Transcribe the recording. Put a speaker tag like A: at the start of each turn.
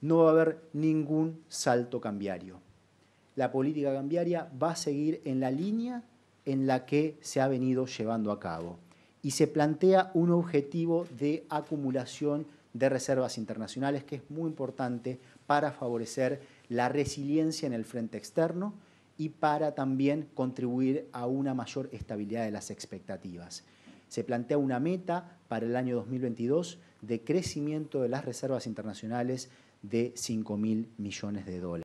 A: no va a haber ningún salto cambiario. La política cambiaria va a seguir en la línea en la que se ha venido llevando a cabo y se plantea un objetivo de acumulación de reservas internacionales que es muy importante para favorecer la resiliencia en el frente externo y para también contribuir a una mayor estabilidad de las expectativas. Se plantea una meta para el año 2022 de crecimiento de las reservas internacionales de 5.000 mil millones de dólares.